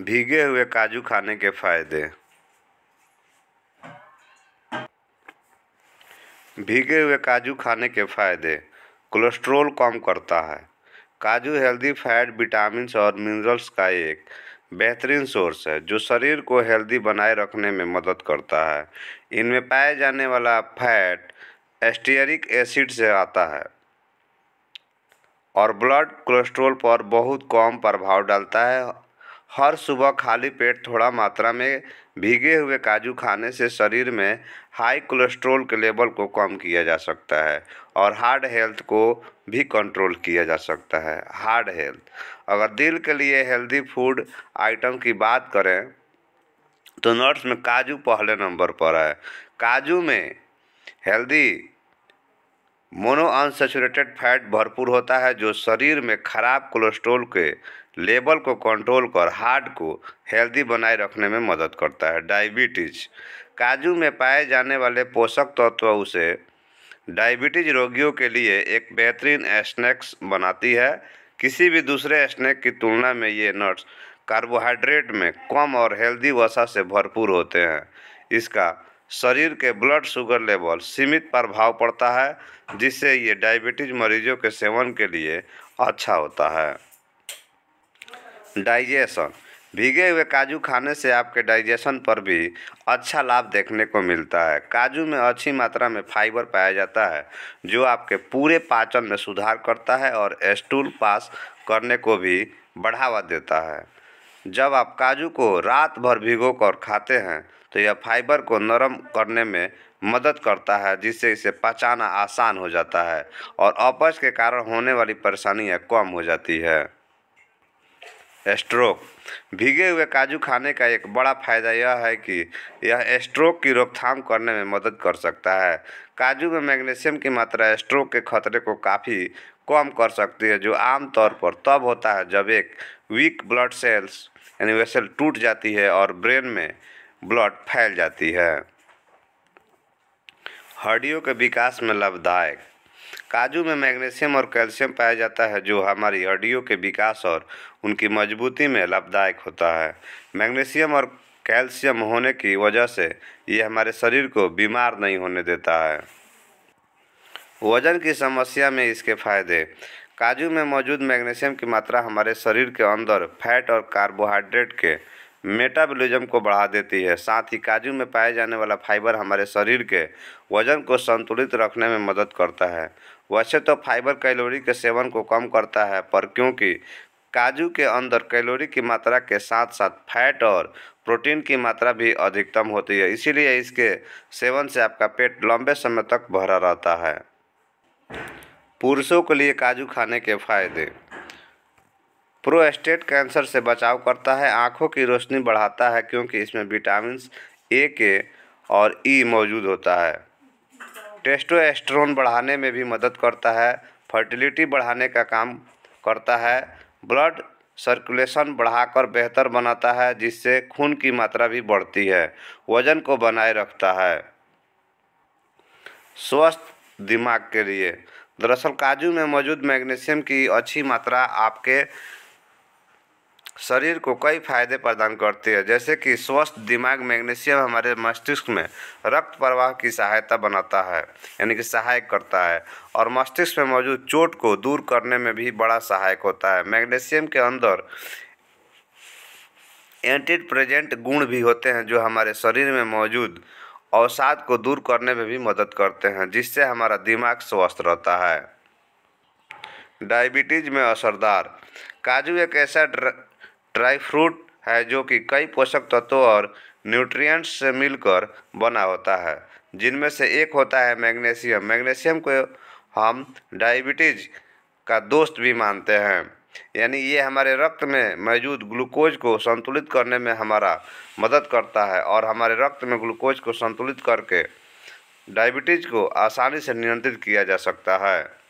भीगे हुए काजू खाने के फायदे भीगे हुए काजू खाने के फायदे कोलेस्ट्रोल कम करता है काजू हेल्दी फैट विटामिन और मिनरल्स का एक बेहतरीन सोर्स है जो शरीर को हेल्दी बनाए रखने में मदद करता है इनमें पाया जाने वाला फैट एस्टियरिक एसिड से आता है और ब्लड कोलेस्ट्रोल पर बहुत कम प्रभाव डालता है हर सुबह खाली पेट थोड़ा मात्रा में भीगे हुए काजू खाने से शरीर में हाई कोलेस्ट्रोल के लेवल को कम किया जा सकता है और हार्ड हेल्थ को भी कंट्रोल किया जा सकता है हार्ड हेल्थ अगर दिल के लिए हेल्दी फूड आइटम की बात करें तो नट्स में काजू पहले नंबर पर है काजू में हेल्दी मोनो अनसेचुरेटेड फैट भरपूर होता है जो शरीर में खराब कोलेस्ट्रोल के लेवल को कंट्रोल कर हार्ट को हेल्दी बनाए रखने में मदद करता है डायबिटीज काजू में पाए जाने वाले पोषक तत्व उसे डायबिटीज रोगियों के लिए एक बेहतरीन स्नैक्स बनाती है किसी भी दूसरे स्नैक की तुलना में ये नट्स कार्बोहाइड्रेट में कम और हेल्दी वसा से भरपूर होते हैं इसका शरीर के ब्लड शुगर लेवल सीमित प्रभाव पड़ता है जिससे ये डायबिटीज मरीजों के सेवन के लिए अच्छा होता है डाइजेशन भीगे हुए काजू खाने से आपके डाइजेशन पर भी अच्छा लाभ देखने को मिलता है काजू में अच्छी मात्रा में फाइबर पाया जाता है जो आपके पूरे पाचन में सुधार करता है और स्टूल पास करने को भी बढ़ावा देता है जब आप काजू को रात भर भिगो कर खाते हैं तो यह फाइबर को नरम करने में मदद करता है जिससे इसे पचाना आसान हो जाता है और अपच के कारण होने वाली परेशानियाँ कम हो जाती है स्ट्रोक भीगे हुए काजू खाने का एक बड़ा फायदा यह है कि यह स्ट्रोक की रोकथाम करने में मदद कर सकता है काजू में मैग्नीशियम की मात्रा स्ट्रोक के खतरे को काफ़ी कम कर सकती है जो आमतौर पर तब होता है जब एक वीक ब्लड सेल्स यानी वेसल टूट जाती है और ब्रेन में ब्लड फैल जाती है हड्डियों के विकास में लाभदायक काजू में मैग्नीशियम और कैल्शियम पाया जाता है जो हमारी हड्डियों के विकास और उनकी मजबूती में लाभदायक होता है मैग्नीशियम और कैल्शियम होने की वजह से ये हमारे शरीर को बीमार नहीं होने देता है वजन की समस्या में इसके फायदे काजू में मौजूद मैग्नीशियम की मात्रा हमारे शरीर के अंदर फैट और कार्बोहाइड्रेट के मेटाबॉलिज्म को बढ़ा देती है साथ ही काजू में पाए जाने वाला फाइबर हमारे शरीर के वजन को संतुलित रखने में मदद करता है वैसे तो फाइबर कैलोरी के सेवन को कम करता है पर क्योंकि काजू के अंदर कैलोरी की मात्रा के साथ साथ फैट और प्रोटीन की मात्रा भी अधिकतम होती है इसीलिए इसके सेवन से आपका पेट लंबे समय तक भरा रहता है पुरुषों के लिए काजू खाने के फायदे प्रोस्टेट कैंसर से बचाव करता है आँखों की रोशनी बढ़ाता है क्योंकि इसमें विटामिन ए के और ई मौजूद होता है टेस्टोस्टेरोन बढ़ाने में भी मदद करता है फर्टिलिटी बढ़ाने का काम करता है ब्लड सर्कुलेशन बढ़ाकर बेहतर बनाता है जिससे खून की मात्रा भी बढ़ती है वजन को बनाए रखता है स्वस्थ दिमाग के लिए दरअसल काजू में मौजूद मैग्नीशियम की अच्छी मात्रा आपके शरीर को कई फायदे प्रदान करती है जैसे कि स्वस्थ दिमाग मैग्नीशियम हमारे मस्तिष्क में रक्त प्रवाह की सहायता बनाता है यानी कि सहायक करता है और मस्तिष्क में मौजूद चोट को दूर करने में भी बड़ा सहायक होता है मैग्नीशियम के अंदर एंटी प्रेजेंट गुण भी होते हैं जो हमारे शरीर में मौजूद अवसाद को दूर करने में भी मदद करते हैं जिससे हमारा दिमाग स्वस्थ रहता है डायबिटीज़ में असरदार काजू एक ऐसा ड्राई फ्रूट है जो कि कई पोषक तत्वों और न्यूट्रिएंट्स से मिलकर बना होता है जिनमें से एक होता है मैग्नीशियम मैग्नीशियम को हम डायबिटीज़ का दोस्त भी मानते हैं यानी ये हमारे रक्त में मौजूद ग्लूकोज को संतुलित करने में हमारा मदद करता है और हमारे रक्त में ग्लूकोज को संतुलित करके डायबिटीज़ को आसानी से नियंत्रित किया जा सकता है